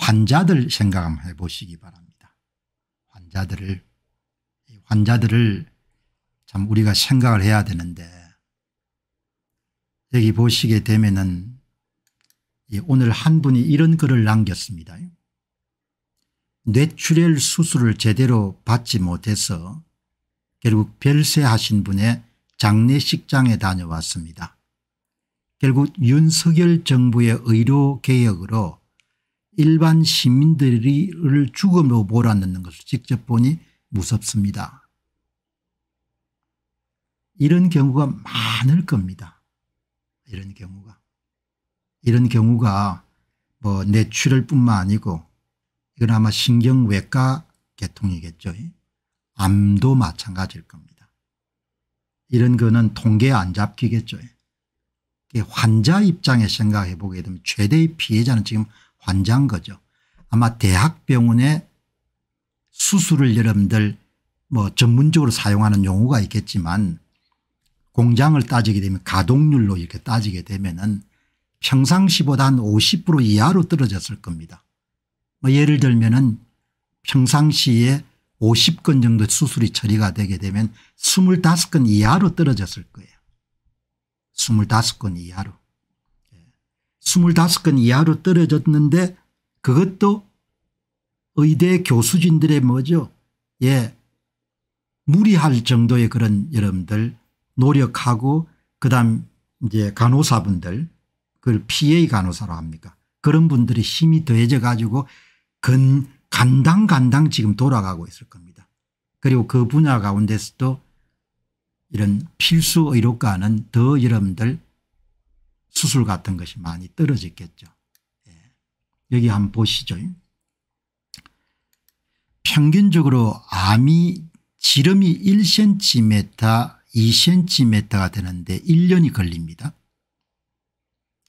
환자들 생각 한번 해보시기 바랍니다. 환자들을 환자들을 참 우리가 생각을 해야 되는데 여기 보시게 되면은 오늘 한 분이 이런 글을 남겼습니다. 뇌출혈 수술을 제대로 받지 못해서 결국 별세하신 분의 장례식장에 다녀왔습니다. 결국 윤석열 정부의 의료개혁으로 일반 시민들을 죽음으로 몰아넣는 것을 직접 보니 무섭습니다. 이런 경우가 많을 겁니다. 이런 경우가. 이런 경우가 뭐 뇌출혈 뿐만 아니고 이건 아마 신경외과 개통이겠죠. 암도 마찬가지일 겁니다. 이런 거는 통계안 잡히겠죠. 환자 입장에 생각해 보게 되면 최대의 피해자는 지금 환자인 거죠. 아마 대학병원에 수술을 여러분들 뭐 전문적으로 사용하는 용어가 있겠지만 공장을 따지게 되면 가동률로 이렇게 따지게 되면은 평상시보다 한 50% 이하로 떨어졌을 겁니다. 뭐 예를 들면은 평상시에 50건 정도 수술이 처리가 되게 되면 25건 이하로 떨어졌을 거예요. 25건 이하로. 25건 이하로 떨어졌는데 그것도 의대 교수진들의 뭐죠 예 무리할 정도의 그런 여러분들 노력하고 그다음 이제 간호사분들 그걸 PA 간호사로 합니까 그런 분들의 힘이 더해져 가지고 근 간당 간당 지금 돌아가고 있을 겁니다. 그리고 그 분야 가운데서도 이런 필수 의료과는 더 여러분들 수술 같은 것이 많이 떨어졌겠죠. 예. 여기 한번 보시죠. 평균적으로 암이 지름이 1cm, 2cm가 되는데 1년이 걸립니다.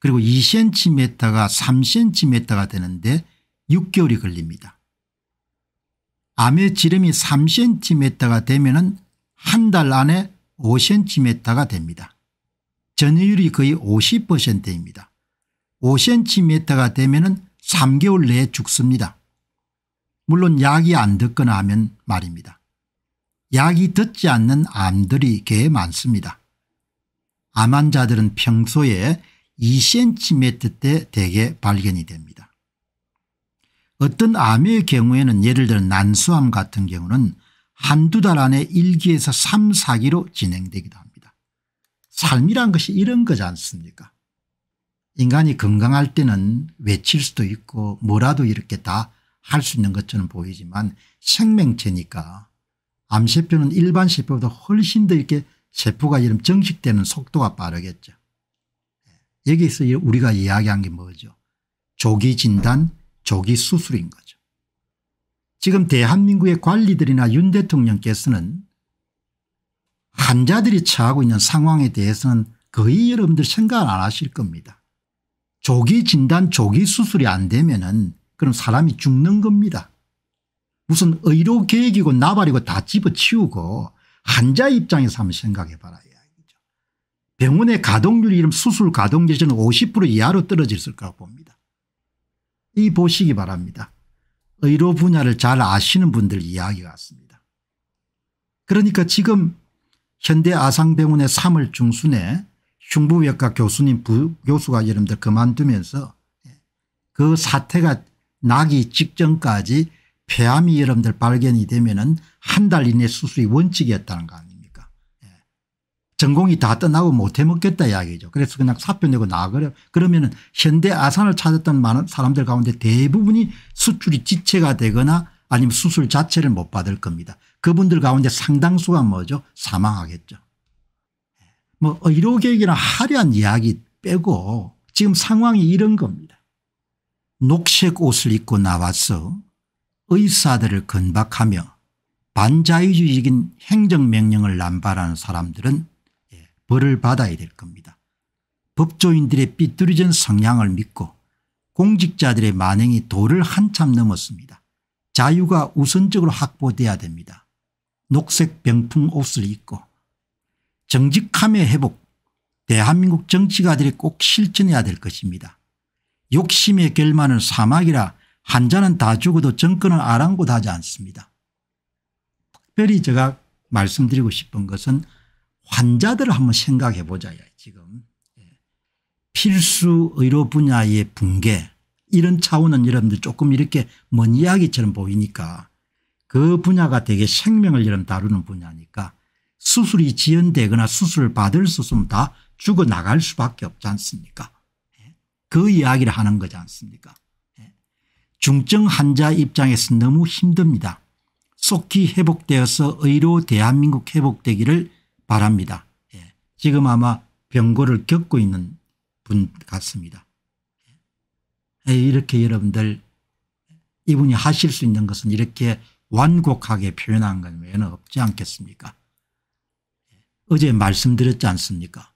그리고 2cm가 3cm가 되는데 6개월이 걸립니다. 암의 지름이 3cm가 되면 한 달 안에 5cm가 됩니다. 전율이 거의 50%입니다. 5cm가 되면 3개월 내에 죽습니다. 물론 약이 안 듣거나 하면 말입니다. 약이 듣지 않는 암들이 꽤 많습니다. 암 환자들은 평소에 2cm대 대개 발견이 됩니다. 어떤 암의 경우에는 예를 들어 난수암 같은 경우는 한두 달 안에 1기에서 3, 4기로 진행되기도 합니다. 삶이란 것이 이런 거지 않습니까 인간이 건강할 때는 외칠 수도 있고 뭐라도 이렇게 다 할 수 있는 것처럼 보이지만 생명체니까 암세포는 일반 세포보다 훨씬 더 이렇게 세포가 이런 정식되는 속도가 빠르겠죠. 예. 여기서 우리가 이야기한 게 뭐죠 조기 진단 조기 수술인 거죠. 지금 대한민국의 관리들이나 윤 대통령께서는 환자들이 처하고 있는 상황에 대해서는 거의 여러분들 생각 안 하실 겁니다. 조기 진단 조기 수술이 안 되면 은 그럼 사람이 죽는 겁니다. 무슨 의료 계획이고 나발이고 다 집어치우고 환자 입장에서 한번 생각해 봐라 이야기죠. 병원의 가동률 이름 수술 가동률이 저50% 이하로 떨어질 거라고 봅니다. 이 보시기 바랍니다. 의료 분야를 잘 아시는 분들 이야기 같습니다. 그러니까 지금 현대 아상병원의 사월중 순에 흉부외과 교수님 부교수가 여러분들 그만두면서 그 사태가 나기 직전까지 폐암이 여러분들 발견이 되면 은한 달 이내 수술이 원칙이었다는 거 아닙니까 예. 전공이 다 떠나고 못해 먹겠다 이야기죠. 그래서 그냥 사표 내고 나가려 그러면 은 현대 아산을 찾았던 많은 사람들 가운데 대부분이 수출이 지체가 되거나 아니면 수술 자체를 못 받을 겁니다. 그분들 가운데 상당수가 뭐죠 사망하겠죠. 뭐 의료계획이나 어, 화려한 이야기 빼고 지금 상황이 이런 겁니다. 녹색 옷을 입고 나와서 의사들을 건박하며 반자유주의적인 행정명령을 남발하는 사람들은 예, 벌을 받아야 될 겁니다. 법조인들의 삐뚤어진 성향을 믿고 공직자들의 만행이 도를 한참 넘었습니다. 자유가 우선적으로 확보돼야 됩니다. 녹색 병풍 옷을 입고 정직함의 회복 대한민국 정치가들이 꼭 실천해야 될 것입니다. 욕심의 결말은 사막이라 한자는 다 죽어도 정권을 아랑곳하지 않습니다. 특별히 제가 말씀드리고 싶은 것은 환자들을 한번 생각해 보자 지금 예. 필수 의료 분야의 붕괴 이런 차원은 여러분들 조금 이렇게 먼 이야기처럼 보이니까 그 분야가 되게 생명을 이름 다루는 분야니까 수술이 지연되거나 수술을 받을 수 없으면 다 죽어나갈 수밖에 없지 않습니까 예? 그 이야기를 하는 거지 않습니까 예? 중증 환자 입장에서 너무 힘듭니다. 속히 회복되어서 의료 대한민국 회복되기를 바랍니다. 예? 지금 아마 병고를 겪고 있는 분 같습니다. 이렇게 여러분들 이분이 하실 수 있는 것은 이렇게 완곡하게 표현한 건 외에는 없지 않겠습니까? 어제 말씀드렸지 않습니까?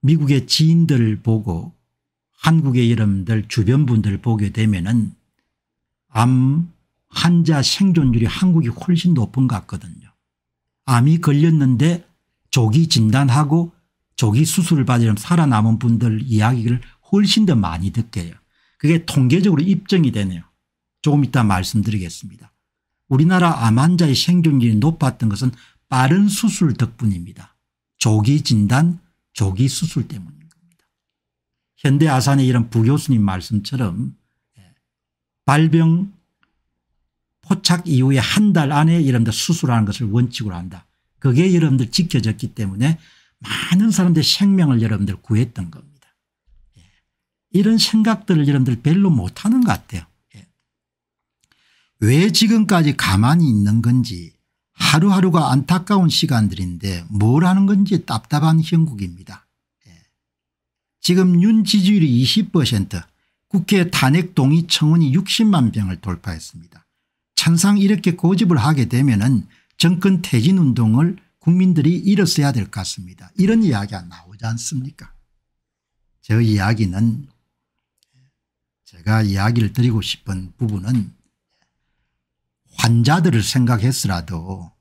미국의 지인들 보고 한국의 이름들 주변 분들 보게 되면암 환자 생존율이 한국이 훨씬 높은 것 같거든요. 암이 걸렸는데 조기 진단하고 조기 수술을 받으면 살아남은 분들 이야기를 훨씬 더 많이 듣게 해요. 그게 통계적으로 입증이 되네요. 조금 이따 말씀드리겠습니다. 우리나라 암 환자의 생존율이 높았던 것은 빠른 수술 덕분입니다. 조기 진단, 조기 수술 때문입니다. 현대 아산의 이런 부교수님 말씀처럼 예, 발병 포착 이후에 한 달 안에 여러분들 수술하는 것을 원칙으로 한다. 그게 여러분들 지켜졌기 때문에 많은 사람들의 생명을 여러분들 구했던 겁니다. 예, 이런 생각들을 여러분들 별로 못하는 것 같아요. 왜 지금까지 가만히 있는 건지 하루하루가 안타까운 시간들인데 뭘 하는 건지 답답한 형국입니다. 예. 지금 윤 지지율이 20% 국회 탄핵 동의 청원이 60만 병을 돌파했습니다. 천상 이렇게 고집을 하게 되면 은 정권 퇴진 운동을 국민들이 일어야될 것 같습니다. 이런 이야기가 나오지 않습니까 저 이야기는 제가 이야기를 드리고 싶은 부분은 환자들을 생각했으라도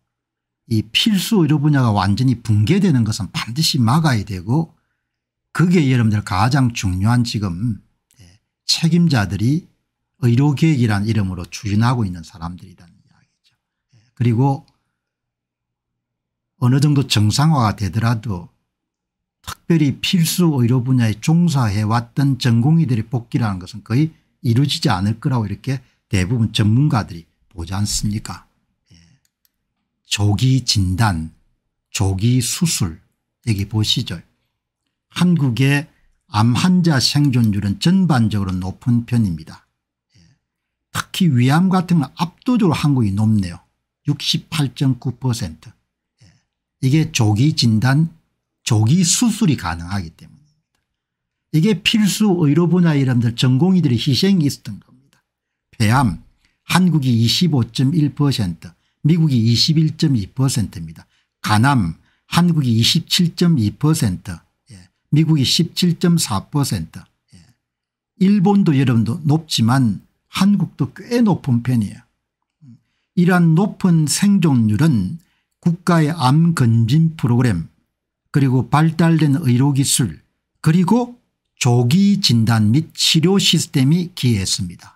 이 필수 의료 분야가 완전히 붕괴되는 것은 반드시 막아야 되고 그게 여러분들 가장 중요한 지금 예, 책임자들이 의료계획이란 이름으로 추진하고 있는 사람들이라는 이야기죠. 예, 그리고 어느 정도 정상화가 되더라도 특별히 필수 의료 분야에 종사해왔던 전공의들의 복귀라는 것은 거의 이루어지지 않을 거라고 이렇게 대부분 전문가들이 보지 않습니까? 예. 조기 진단, 조기 수술 여기 보시죠. 한국의 암 환자 생존율은 전반적으로 높은 편입니다. 예. 특히 위암 같은 건 압도적으로 한국이 높네요. 68.9% 예. 이게 조기 진단 조기 수술이 가능하기 때문입니다. 이게 필수 의료 분야 이름들 전공의들의 희생이 있었던 겁니다. 폐암 한국이 25.1% 미국이 21.2%입니다. 가남 한국이 27.2% 예. 미국이 17.4% 예. 일본도 여러분도 높지만 한국도 꽤 높은 편이에요. 이러한 높은 생존율은 국가의 암 검진 프로그램 그리고 발달된 의료기술 그리고 조기 진단 및 치료 시스템이 기여했습니다.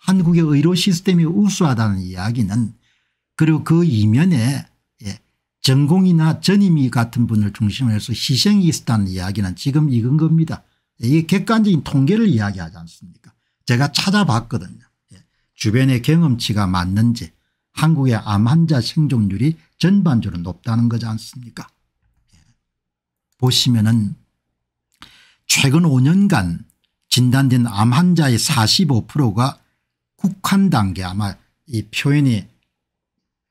한국의 의료 시스템이 우수하다는 이야기는 그리고 그 이면에 예, 전공이나 전임이 같은 분을 중심으로 해서 희생이 있었다는 이야기는 지금 이건 겁니다. 이게 객관적인 통계를 이야기하지 않습니까 제가 찾아봤거든요. 예, 주변의 경험치가 맞는지 한국의 암 환자 생존율이 전반적으로 높다는 거지 않습니까 예, 보시면 은 최근 5년간 진단된 암 환자의 45%가 국한 단계 아마 이 표현이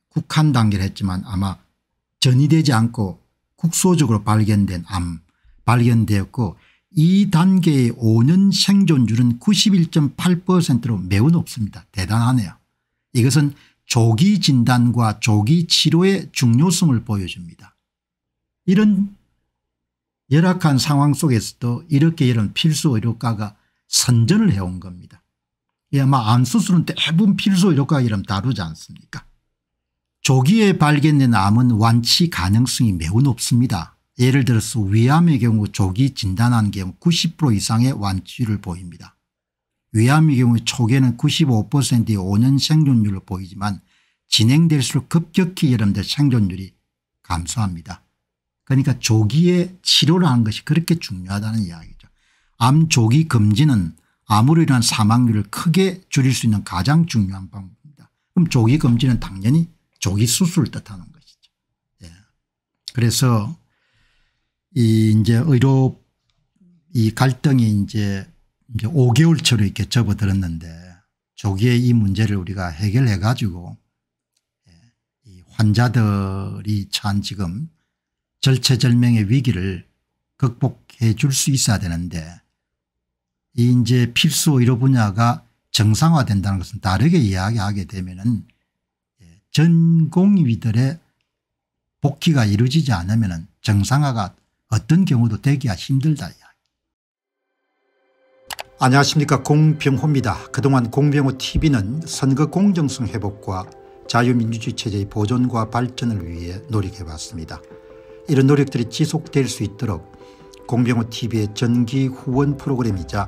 국한 단계를 했지만 아마 전이되지 않고 국소적으로 발견된 암 발견되었고 이 단계의 5년 생존율은 91.8%로 매우 높습니다. 대단하네요. 이것은 조기 진단과 조기 치료의 중요성을 보여줍니다. 이런 열악한 상황 속에서도 이렇게 이런 필수 의료과가 선전을 해온 겁니다. 예, 아마 안수술은 대부분 필수 효과 게 이름 다루지 않습니까 조기에 발견된 암은 완치 가능성이 매우 높습니다. 예를 들어서 위암의 경우 조기 진단한 경우 90% 이상의 완치를 보입니다. 위암의 경우 초기에는 95%의 5년 생존율을 보이지만 진행될수록 급격히 여러분들 생존율이 감소합니다. 그러니까 조기에 치료를 하는 것이 그렇게 중요하다는 이야기죠. 암 조기 금지는 암으로 인한 사망률을 크게 줄일 수 있는 가장 중요한 방법입니다. 그럼 조기 검진은 당연히 조기 수술을 뜻하는 것이죠. 예. 그래서 이 이제 의료 이 갈등이 이제 이제 5개월째로 이렇게 접어들었는데 조기에 이 문제를 우리가 해결해 가지고 예, 이 환자들이 참 지금 절체절명의 위기를 극복해 줄 수 있어야 되는데 이 이제 필수 의료 분야가 정상화된다는 것은 다르게 이야기하게 되면은 예, 전공위들의 복귀가 이루어지지 않으면 정상화가 어떤 경우도 되기가 힘들다. 이야기. 안녕하십니까 공병호입니다. 그동안 공병호TV는 선거 공정성 회복과 자유민주주의 체제의 보존과 발전을 위해 노력해왔습니다. 이런 노력들이 지속될 수 있도록 공병호TV의 전기 후원 프로그램이자